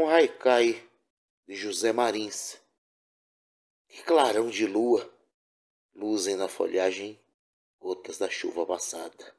um haikai de José Marins. Que clarão de lua luzem na folhagem gotas da chuva passada.